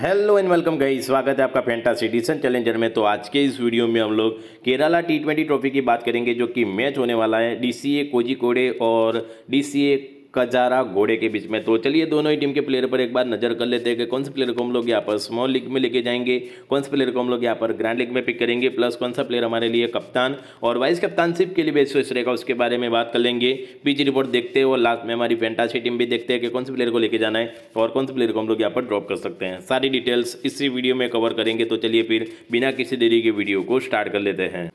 hello and welcome गई स्वागत है आपका फेंटा सिटीजन चैलेंजर में तो आज के इस वीडियो में हम लोग केरला टी ट्वेंटी ट्रॉफी की बात करेंगे जो कि मैच होने वाला है डीसीए कोड़े और डीसीए कजारा घोड़े के बीच में तो चलिए दोनों ही टीम के प्लेयर पर एक बार नजर कर लेते हैं कि कौन से प्लेयर को हम लोग यहाँ पर स्मॉल लीग में लेके जाएंगे कौन से प्लेयर को हम लोग यहाँ पर ग्रैंड लीग में पिक करेंगे प्लस कौन सा प्लेयर हमारे लिए कप्तान और वाइस कप्तानशिप के लिए बेस्ट रहेगा उसके बारे में बात कर लेंगे पीच रिपोर्ट देखते हैं और लास्ट में हमारी फैंटासी टीम भी देखते हैं कि कौन से प्लेयर को लेके जाना है और कौन से प्लेयर को हम लोग यहाँ पर ड्रॉप कर सकते हैं सारी डिटेल्स इसी वीडियो में कवर करेंगे तो चलिए फिर बिना किसी देरी के वीडियो को स्टार्ट कर लेते हैं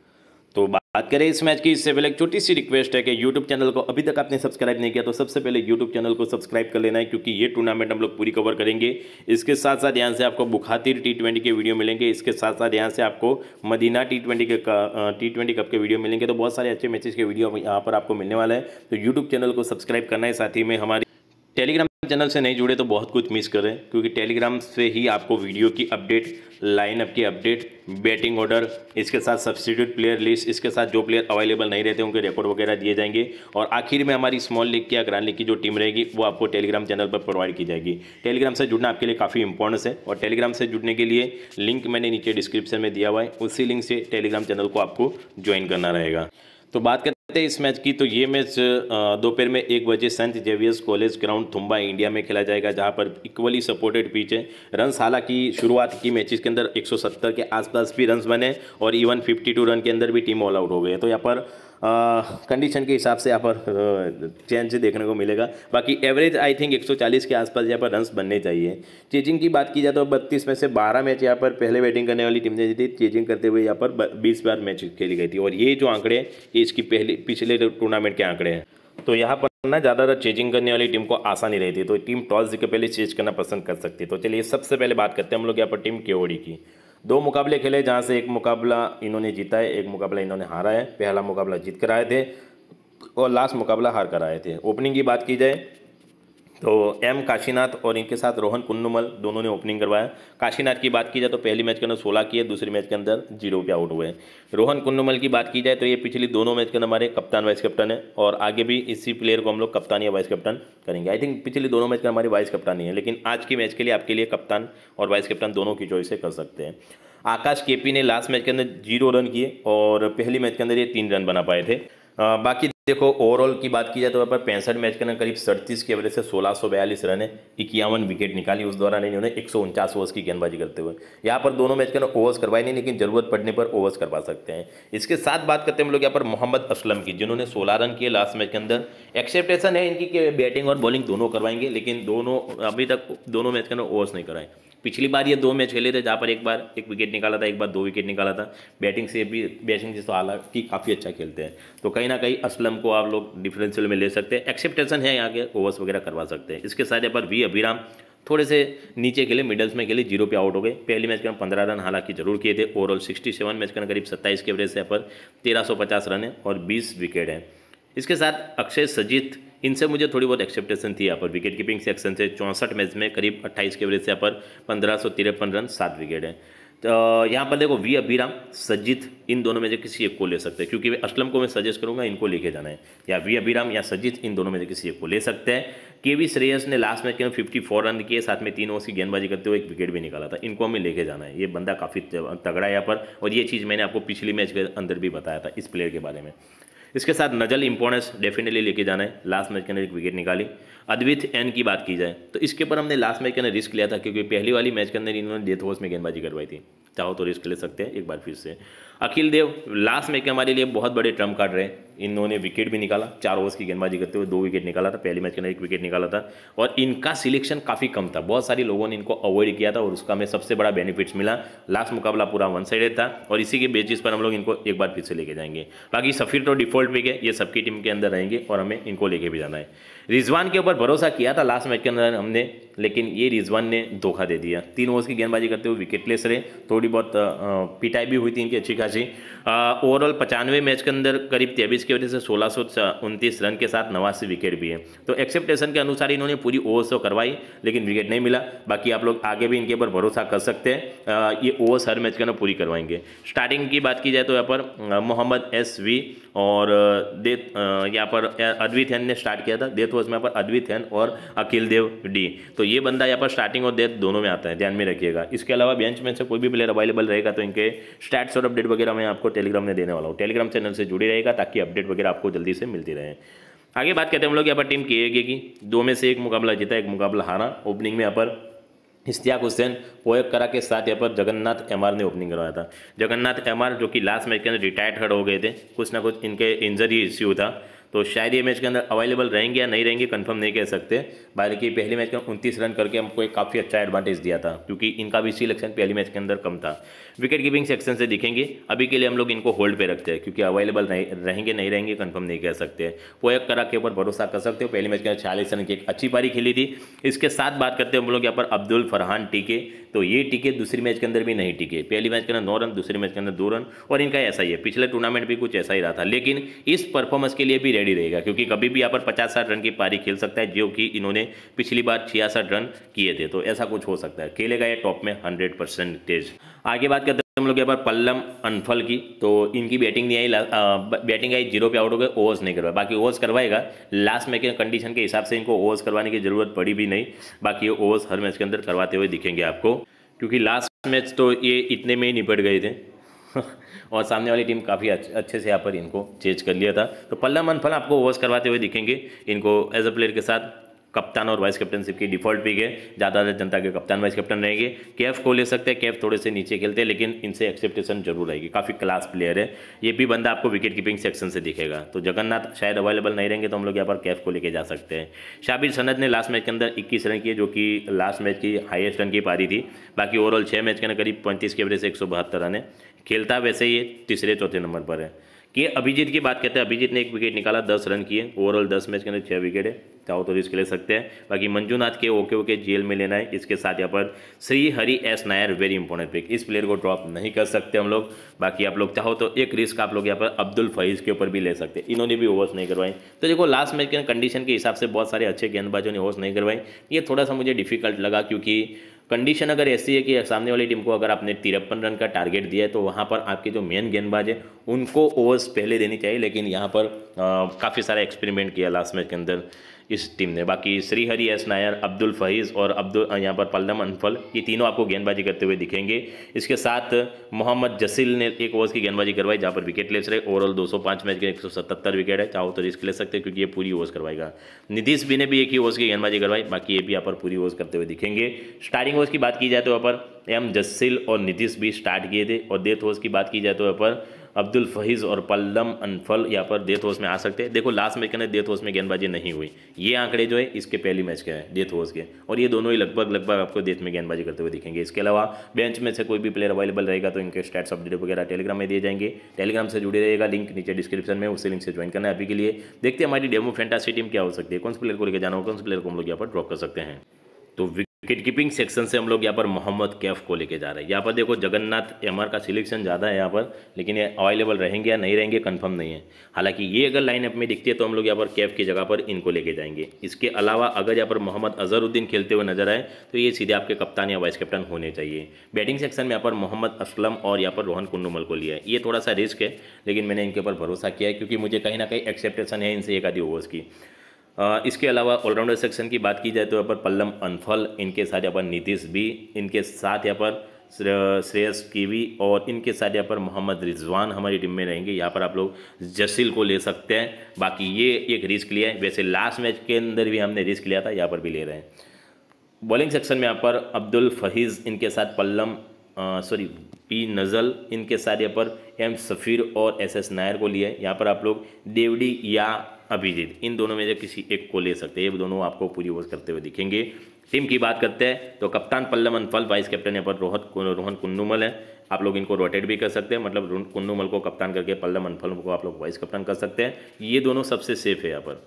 तो बात करें इस मैच की इससे पहले एक छोटी सी रिक्वेस्ट है कि यूट्यूब चैनल को अभी तक आपने सब्सक्राइब नहीं किया तो सबसे पहले यूट्यूब चैनल को सब्सक्राइब कर लेना है क्योंकि ये टूर्नामेंट हम लोग पूरी कवर करेंगे इसके साथ साथ यहाँ से आपको बुखातिर टी ट्वेंटी के वीडियो मिलेंगे इसके साथ साथ यहाँ से आपको मदीना टी ट्वेंटी के टी ट्वेंटी कप के वीडियो मिलेंगे तो बहुत सारे अच्छे मैचेज के वीडियो यहाँ पर आपको मिलने वाला है तो यूट्यूब चैनल को सब्सक्राइब करना है साथ ही में हमारी टेलीग्राम चैनल से नहीं जुड़े तो बहुत कुछ मिस करें क्योंकि टेलीग्राम से ही आपको वीडियो की अपडेट लाइनअप की अपडेट बैटिंग ऑर्डर इसके साथ सब्सिट्यूट प्लेयर लिस्ट इसके साथ जो प्लेयर अवेलेबल नहीं रहते उनके रिकॉर्ड वगैरह दिए जाएंगे और आखिर में हमारी स्मॉल लीग की या ग्रैंड लीग की जो टीम रहेगी वो आपको टेलीग्राम चैनल पर प्रोवाइड की जाएगी टेलीग्राम से जुड़ना आपके लिए काफ़ी इंपॉर्टेंस है और टेलीग्राम से जुड़ने के लिए लिंक मैंने नीचे डिस्क्रिप्शन में दिया हुआ है उसी लिंक से टेलीग्राम चैनल को आपको ज्वाइन करना रहेगा तो बात करें इस मैच की तो ये मैच दोपहर में एक बजे saint Xavier's college ground Thumba India में खेला जाएगा जहां पर इक्वली सपोर्टेड पिच है रन हालांकि शुरुआत की मैचेस के अंदर 170 के आसपास भी रन बने और इवन 52 रन के अंदर भी टीम ऑल आउट हो गई है तो यहाँ पर कंडीशन के हिसाब से यहाँ पर चेंज देखने को मिलेगा बाकी एवरेज आई थिंक 140 के आसपास यहाँ पर रन्स बनने चाहिए चेजिंग की बात की जाए तो बत्तीस में से बारह मैच यहाँ पर पहले बैटिंग करने वाली टीम ने जीती चेजिंग करते हुए यहाँ पर बीस बार मैच खेली गई थी और ये जो आंकड़े ये इसकी पहले पिछले टूर्नामेंट के आंकड़े हैं तो यहाँ पर ना ज़्यादातर चेजिंग करने वाली टीम को आसानी रहती है तो टीम टॉस जी के पहले चेज करना पसंद कर सकती है तो चलिए सबसे पहले बात करते हैं हम लोग यहाँ पर टीम केवड़ी की दो मुकाबले खेले जहाँ से एक मुकाबला इन्होंने जीता है एक मुकाबला इन्होंने हारा है पहला मुकाबला जीत कर आए थे और लास्ट मुकाबला हार कर आए थे ओपनिंग की बात की जाए तो एम काशीनाथ और इनके साथ रोहन कुन्नुमल दोनों ने ओपनिंग करवाया काशीनाथ की बात की जाए तो पहली मैच के अंदर सोलह किए दूसरे मैच के अंदर जीरो पे आउट हुए रोहन कुन्नुमल की बात की जाए तो ये पिछली दोनों मैच के अंदर हमारे कप्तान वाइस कैप्टन है और आगे भी इसी प्लेयर को हम लोग कप्तान या वाइस कप्तान करेंगे आई थिंक पिछली दोनों मैच के हमारे वाइस कप्तान है लेकिन आज की मैच के लिए आपके लिए कप्तान और वाइस कप्तान दोनों की चॉइसें कर सकते हैं Akash K P last match के अंदर जीरो रन किए और पहली मैच के अंदर ये तीन रन बना पाए थे बाकी देखो ओवरऑल की बात की जाए तो वहाँ पर पैंसठ मैच के अंदर करीब सड़तीस के एवरेज से सोलह रन है इक्यावन विकेट निकाली उस दौरान इन्होंने एक सौ की गेंदबाजी करते हुए यहाँ पर दोनों मैच के अंदर ओवर्स करवाए नहीं लेकिन जरूरत पड़ने पर ओवर्स करवा सकते हैं इसके साथ बात करते हैं हम लोग यहाँ पर मोहम्मद असलम की जिन्होंने सोलह रन किए लास्ट मैच के अंदर एक्सेप्टेशन है इनकी कि बैटिंग और बॉलिंग दोनों करवाएंगे लेकिन दोनों अभी तक दोनों मैच के अंदर ओवर्स नहीं कराएं पिछली बार ये दो मैच खेले थे जहाँ पर एक बार एक विकेट निकाला था एक बार दो विकेट निकाला था बैटिंग से भी बैटिंग से तो हालांकि काफ़ी अच्छा खेलते हैं तो कहीं ना कहीं असलम को आप लोग डिफरेंशियल में ले सकते हैं एक्सेप्टेशन है यहाँ के ओवर्स वगैरह करवा सकते हैं इसके साथ यहाँ पर वी अभिराम थोड़े से नीचे खेले मिडल्स में खेले जीरो पे आउट हो गए पहले मैच के हम पंद्रह रन हालांकि जरूर किए थे ओवरऑल सिक्सटी सेवन मैच के करीब सत्ताईस के एवरेज से यहाँ पर तेरह सौ पचास रन है और बीस विकेट हैं इसके साथ अक्षय सजीत इनसे मुझे थोड़ी बहुत एक्सपेक्टेशन थी यहाँ पर विकेट कीपिंग सेक्शन से चौंसठ मैच में करीब 28 के एवरेज से यहाँ पर पंद्रह सौ तिरपन रन सात विकेट है तो यहाँ पर देखो वी अभिराम सजीत इन दोनों में से किसी एक को ले सकते हैं क्योंकि असलम को मैं सजेस्ट करूँगा इनको लेके जाना है या वी अभिराम या सजीत इन दोनों में से किसी एक को ले सकते हैं के वी श्रेयस ने लास्ट मैच में फिफ्टी फोर रन किए साथ में तीन ओवर की गेंदबाजी करते हुए एक विकेट भी निकाला था इनको हमें लेके जाना है ये बंदा काफ़ी तगड़ा है यहाँ पर और ये चीज़ मैंने आपको पिछली मैच के अंदर भी बताया था इस प्लेयर के बारे में इसके साथ नजल इम्पोर्टेंस डेफिनेटली लेके जाना है लास्ट मैच के अंदर एक विकेट निकाली अद्वित एन की बात की जाए तो इसके ऊपर हमने लास्ट मैच के अंदर रिस्क लिया था क्योंकि पहली वाली मैच के अंदर इन्होंने डेथ होस में गेंदबाजी करवाई थी चाहो तो रिस्क ले सकते हैं एक बार फिर से अखिल देव लास्ट में के हमारे लिए बहुत बड़े ट्रम्प कार्ड रहे इन्होंने विकेट भी निकाला चार ओवर्स की गेंदबाजी करते हुए दो विकेट निकाला था पहले मैच के अंदर एक विकेट निकाला था और इनका सिलेक्शन काफ़ी कम था बहुत सारे लोगों ने इनको अवॉइड किया था और उसका हमें सबसे बड़ा बेनिफिट्स मिला लास्ट मुकाबला पूरा वन साइडेड था और इसी के बेसिस पर हम लोग इनको एक बार फिर से लेके जाएंगे बाकी सफ़ीर तो डिफॉल्ट पिक है ये सबकी टीम के अंदर रहेंगे और हमें इनको लेके भी जाना है रिजवान के ऊपर भरोसा किया था लास्ट मैच के अंदर हमने लेकिन ये रिजवान ने धोखा दे दिया तीन ओवर्स की गेंदबाजी करते हुए विकेटलेस रहे थोड़ी बहुत पिटाई भी हुई थी इनकी अच्छी खासी ओवरऑल पचानवे मैच के अंदर करीब तेईस की वजह से सोलह सौ उनतीस रन के साथ नवासी विकेट भी है तो एक्सेप्टेशन के अनुसार इन्होंने पूरी ओवर्स तो करवाई लेकिन विकेट नहीं मिला बाकी आप लोग आगे भी इनके ऊपर भरोसा कर सकते हैं ये ओवर्स हर मैच के अंदर पूरी करवाएंगे स्टार्टिंग की बात की जाए तो यहाँ पर मोहम्मद एस वी और देत यहाँ पर अद्वित हैन ने स्टार्ट किया था देत वॉज यहाँ पर हैन और अखिल देव डी तो ये बंदा यहाँ पर स्टार्टिंग और देत दोनों में आता है ध्यान में रखिएगा इसके अलावा बेंच में से कोई भी प्लेयर अवेलेबल रहेगा तो इनके स्टैट्स और अपडेट वगैरह मैं आपको टेलीग्राम में देने वाला हूँ टेलीग्राम चैनल से जुड़ी रहेगा ताकि अपडेट वगैरह आपको जल्दी से मिलती रहे आगे बात करते हैं हम लोग यहाँ पर टीम के की दो में से एक मुकाबला जीता एक मुकाबला हारा ओपनिंग में यहाँ पर इश्तियाक हुसैन करा के साथ यहाँ पर जगन्नाथ एम ने ओपनिंग करवाया था जगन्नाथ एम जो कि लास्ट मैच के अंदर रिटायर्ड हर्ड हो गए थे कुछ ना कुछ इनके इंजरी इश्यू था तो शायद ये मैच के अंदर अवेलेबल रहेंगे या नहीं रहेंगे कंफर्म नहीं कह सकते बल्कि पहले मैच के अंदर उनतीस रन करके हमको एक काफ़ी अच्छा एडवांटेज दिया था क्योंकि इनका भी सिलेक्शन पहले मैच के अंदर कम था विकेट कीपिंग सेक्शन से दिखेंगे अभी के लिए हम लोग इनको होल्ड पे रखते हैं क्योंकि अवेलेबल रहेंगे नहीं रहेंगे कन्फर्म नहीं कह सकते वो एक करा के ऊपर भरोसा कर सकते हो पहले मैच के अंदर छियालीस रन की एक अच्छी पारी खेली थी इसके साथ बात करते हैं हम लोग यहाँ पर अब्दुल फरहान टीके तो ये टीके दूसरी मैच के अंदर भी नहीं टिके पहली मैच के अंदर नौ रन दूसरी मैच के अंदर दो रन और इनका ऐसा ही है पिछले टूर्नामेंट भी कुछ ऐसा ही रहा था लेकिन इस परफॉर्मेंस के लिए भी लिमिटेड ही रहेगा क्योंकि कभी भी यहाँ पर पचास साठ रन की पारी खेल सकता है जो कि इन्होंने पिछली बार छियासठ रन किए थे तो ऐसा कुछ हो सकता है खेलेगा ये टॉप में हंड्रेड परसेंटेज आगे बात करते हम लोग यहाँ पर पल्लम अनफल की तो इनकी बैटिंग नहीं आई बैटिंग आई जीरो पे आउट हो गए ओवर्स नहीं करवाए बाकी ओवर्स करवाएगा लास्ट मैच के कंडीशन के हिसाब से इनको ओवर्स करवाने की जरूरत पड़ी भी नहीं बाकी ये ओवर्स हर मैच के अंदर करवाते हुए दिखेंगे आपको क्योंकि लास्ट मैच तो ये इतने में ही निपट गए थे और सामने वाली टीम काफ़ी अच्छे से यहाँ पर इनको चेंज कर लिया था तो पल्ला मनफल आपको ओवर्स करवाते हुए दिखेंगे इनको एज अ प्लेयर के साथ कप्तान और वाइस कैप्टनशिप की डिफॉल्ट पिक है ज़्यादातर जनता के कप्तान वाइस कैप्टन रहेंगे कैफ को ले सकते हैं कैफ थोड़े से नीचे खेलते हैं लेकिन इनसे एक्सेप्टेशन जरूर रहेगी काफ़ी क्लास प्लेयर है ये भी बंदा आपको विकेट कीपिंग सेक्शन से दिखेगा तो जगन्नाथ शायद अवेलेबल नहीं रहेंगे तो हम लोग यहाँ पर कैफ को लेके जा सकते हैं शाबिर सनद ने लास्ट मैच के अंदर इक्कीस रन किए जो कि लास्ट मैच की हाइएस्ट रन की पारी थी बाकी ओवरऑल छः मैच के अंदर करीब पैंतीस के एवरेज से एक रन है खेलता वैसे ये तीसरे चौथे नंबर पर है कि अभिजीत की बात करते हैं अभिजीत ने एक विकेट निकाला दस रन किए ओवरऑल दस मैच के अंदर छः विकेट है चाहो तो रिस्क ले सकते हैं बाकी मंजूनाथ के ओके ओके जेल में लेना है इसके साथ यहाँ पर Sreehari S Nair very important pick इस प्लेयर को ड्रॉप नहीं कर सकते हम लोग बाकी आप लोग चाहो तो एक रिस्क आप लोग यहाँ पर अब्दुल फहीज के ऊपर भी ले सकते हैं इन्होंने भी ओवर्स नहीं करवाई तो देखो लास्ट मैच के कंडीशन के हिसाब से बहुत सारे अच्छे गेंदबाजों ने ओवर्स नहीं करवाई ये थोड़ा सा मुझे डिफिकल्ट लगा क्योंकि कंडीशन अगर ऐसी है कि सामने वाली टीम को अगर आपने तिरपन रन का टारगेट दिया है तो वहाँ पर आपके जो मेन गेंदबाज है उनको ओवर्स पहले देनी चाहिए लेकिन यहाँ पर काफ़ी सारा एक्सपेरिमेंट किया लास्ट मैच के अंदर इस टीम ने बाकी श्रीहरि एस नायर अब्दुल फहीज़ और अब्दुल यहाँ पर पल्लम अनफल ये तीनों आपको गेंदबाजी करते हुए दिखेंगे इसके साथ मोहम्मद जसील ने एक ओवर की गेंदबाजी करवाई जहाँ पर विकेट ले रहे ओवरऑल 205 मैच के 177 विकेट है चाहो तो रिस्क ले सकते हैं क्योंकि ये पूरी ओवर्स करवाएगा नीतीश भी ने भी एक ही ओवर्स की गेंदबाजी करवाई बाकी ये भी यहाँ पर पूरी ओवर्स करते हुए दिखेंगे स्टार्टिंग ओवर्स की बात की जाए तो वहाँ पर एम जस्सिल और नीतीश भी स्टार्ट किए थे और डेथ ओवर्स की बात की जाए तो वहाँ पर अब्दुल फहीज़ और पल्लम अनफल यहाँ पर डेथ होस में आ सकते हैं देखो लास्ट मैच के डेथ ओवर्स में गेंदबाजी नहीं हुई ये आंकड़े जो है इसके पहली मैच के हैं डेथ होस के और ये दोनों ही लगभग लगभग आपको डेथ में गेंदबाजी करते हुए दिखेंगे इसके अलावा बेंच में से कोई भी प्लेयर अवेलेबल रहेगा तो इनके स्टैट्स अपडेट वगैरह टेलीग्राम में दिए जाएंगे टेलीग्राम से जुड़े रहेगा लिंक नीचे डिस्क्रिप्शन में उसी लिंक से ज्वाइन करना है अभी के लिए देखते हैं हमारी डेमो फेंटासी टीम क्या हो सकती है कौन से प्लेयर को लेकर जाना हो कौन से प्लेयर को हम लोग यहाँ पर ड्रॉप कर सकते हैं तो विकेट कीपिंग सेक्शन से हम लोग यहाँ पर मोहम्मद कैफ को लेके जा रहे हैं यहाँ पर देखो जगन्नाथ एमआर का सिलेक्शन ज़्यादा है यहाँ पर लेकिन ये अवेलेबल रहेंगे या नहीं रहेंगे कंफर्म नहीं है हालांकि ये अगर लाइन में दिखती है तो हम लोग यहाँ पर कैफ की जगह पर इनको लेके जाएंगे इसके अलावा अगर यहाँ पर मोहम्मद अजहरुद्दीन खेलते हुए नजर आए तो ये सीधे आपके कप्तान या वाइस कैप्टन होने चाहिए बैटिंग सेक्शन में यहाँ पर मोहम्मद असलम और यहाँ पर रोहन कुंडूमल को लिया है ये थोड़ा सा रिस्क है लेकिन मैंने इनके ऊपर भरोसा किया है क्योंकि मुझे कहीं ना कहीं एक्सेप्टेशन है इनसे एक आधी ओवर्स की इसके अलावा ऑलराउंडर सेक्शन की बात की जाए तो यहाँ पर पल्लम अनफल इनके साथ यहाँ पर नीतीश भी इनके साथ यहाँ पर श्रेयस कीवी और इनके साथ यहाँ पर मोहम्मद रिजवान हमारी टीम में रहेंगे यहाँ पर आप लोग जसील को ले सकते हैं बाकी ये एक रिस्क लिया है वैसे लास्ट मैच के अंदर भी हमने रिस्क लिया था यहाँ पर भी ले रहे हैं बॉलिंग सेक्शन में यहाँ पर अब्दुल फहीज़ इनके साथ पल्लम सॉरी पी नज़ल इनके साथ यहाँ पर एम सफ़ीर और एस एस नायर को लिया है यहाँ पर आप लोग देवडी या अभिजीत इन दोनों में से किसी एक को ले सकते हैं ये दोनों आपको पूरी ओवर करते हुए दिखेंगे टीम की बात करते हैं तो कप्तान पल्लम अनफल वाइस कैप्टन यहाँ पर रोहत रोहन कुन्नूमल है आप लोग इनको रोटेट भी कर सकते हैं मतलब कुन्नूमल को कप्तान करके पल्लम अनफल को आप लोग वाइस कप्तान कर सकते हैं ये दोनों सबसे सेफ है यहाँ पर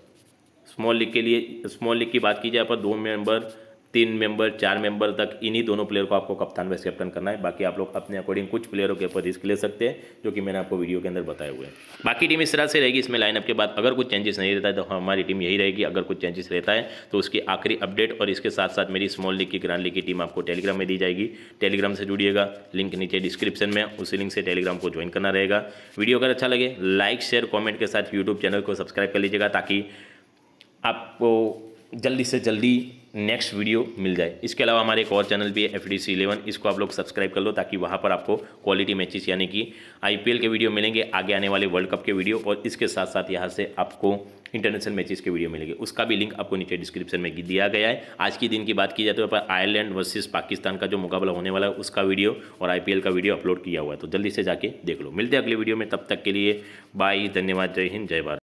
स्मॉल लीग के लिए स्मॉल लीग की बात की जाए यहाँ पर दो मेंबर तीन मेंबर चार मेंबर तक इन्हीं दोनों प्लेयर को आपको कप्तान वाइस कैप्टन करना है बाकी आप लोग अपने अकॉर्डिंग कुछ प्लेयरों के ऊपर रिस्क ले सकते हैं जो कि मैंने आपको वीडियो के अंदर बताए हुए हैं बाकी टीम इस तरह से रहेगी इसमें लाइनअप के बाद अगर कुछ चेंजेस नहीं रहता है तो हमारी टीम यही रहेगी अगर कुछ चेंजेस रहता है तो उसकी आखिरी अपडेट और इसके साथ साथ मेरी स्मॉल लीग की ग्रांड लीग की टीम आपको टेलीग्राम में दी जाएगी टेलीग्राम से जुड़िएगा लिंक नीचे डिस्क्रिप्शन में उसी लिंक से टेलीग्राम को ज्वाइन करना रहेगा वीडियो अगर अच्छा लगे लाइक शेयर कॉमेंट के साथ यूट्यूब चैनल को सब्सक्राइब कर लीजिएगा ताकि आपको जल्दी से जल्दी नेक्स्ट वीडियो मिल जाए इसके अलावा हमारे एक और चैनल भी है एफ डी सी इलेवन इसको आप लोग सब्सक्राइब कर लो ताकि वहाँ पर आपको क्वालिटी मैचेस यानी कि आईपीएल के वीडियो मिलेंगे आगे आने वाले वर्ल्ड कप के वीडियो और इसके साथ साथ यहाँ से आपको इंटरनेशनल मैचेस के वीडियो मिलेंगे उसका भी लिंक आपको नीचे डिस्क्रिप्शन में दिया गया है आज की दिन की बात की जाए तो पर आयरलैंड वर्सेस पाकिस्तान का जो मुकाबला होने वाला है उसका वीडियो और एल का वीडियो अपलोड किया हुआ है तो जल्दी से जाके देख लो मिलते हैं अगले वीडियो में तब तक के लिए बाय धन्यवाद जय हिंद जय भारत